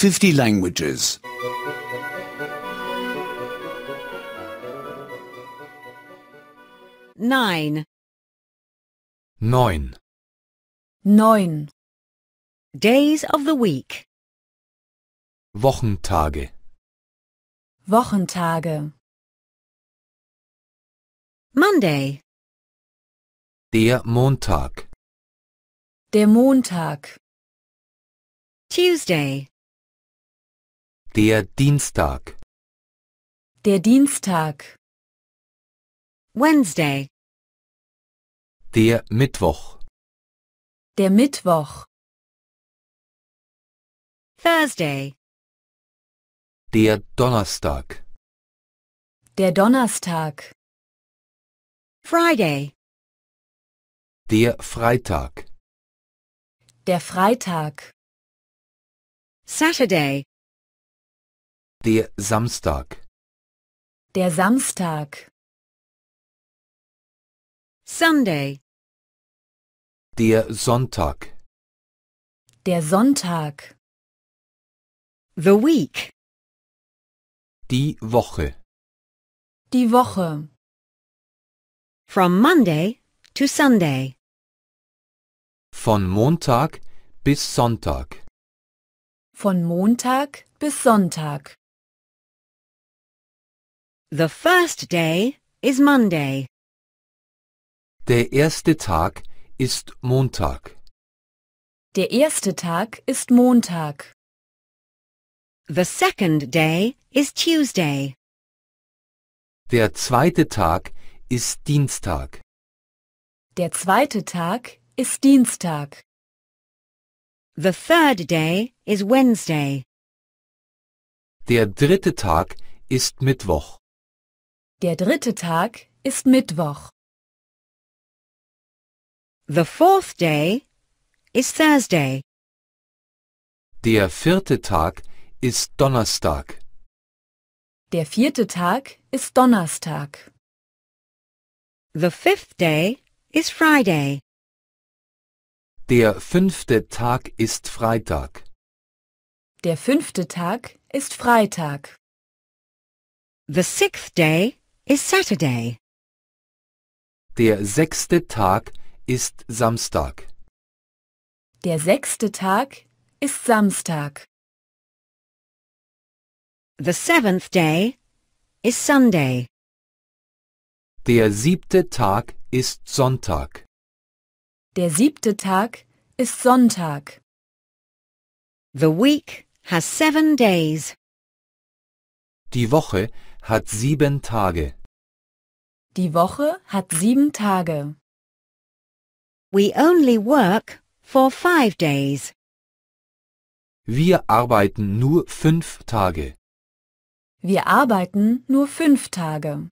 50 languages. Nine. Neun. Neun. Days of the week. Wochentage. Wochentage. Monday. Der Montag. Der Montag. Tuesday. Der Dienstag. Der Dienstag. Wednesday. Der Mittwoch. Der Mittwoch. Thursday. Der Donnerstag. Der Donnerstag. Friday. Der Freitag. Der Freitag. Saturday. Der Samstag. Der Samstag. Sunday. Der Sonntag. Der Sonntag. The week. Die Woche. Die Woche. From Monday to Sunday. Von Montag bis Sonntag. Von Montag bis Sonntag. The first day is Monday. Der erste Tag ist Montag. Der erste Tag ist Montag. The second day is Tuesday. Der zweite Tag ist Dienstag. Der zweite Tag ist Dienstag. The third day is Wednesday. Der dritte Tag ist Mittwoch. Der dritte Tag ist Mittwoch. The fourth day is Thursday. Der vierte Tag ist Donnerstag. Der vierte Tag ist Donnerstag. The fifth day is Friday. Der fünfte Tag ist Freitag. Der fünfte Tag ist Freitag. The sixth day is Saturday. Der sechste Tag ist Samstag. Der sechste Tag ist Samstag. The seventh day is Sunday. Der siebte Tag ist Sonntag. Der siebte Tag ist Sonntag. The week has seven days. Die Woche hat sieben Tage. Die Woche hat sieben Tage. We only work for five days. Wir arbeiten nur fünf Tage. Wir arbeiten nur fünf Tage.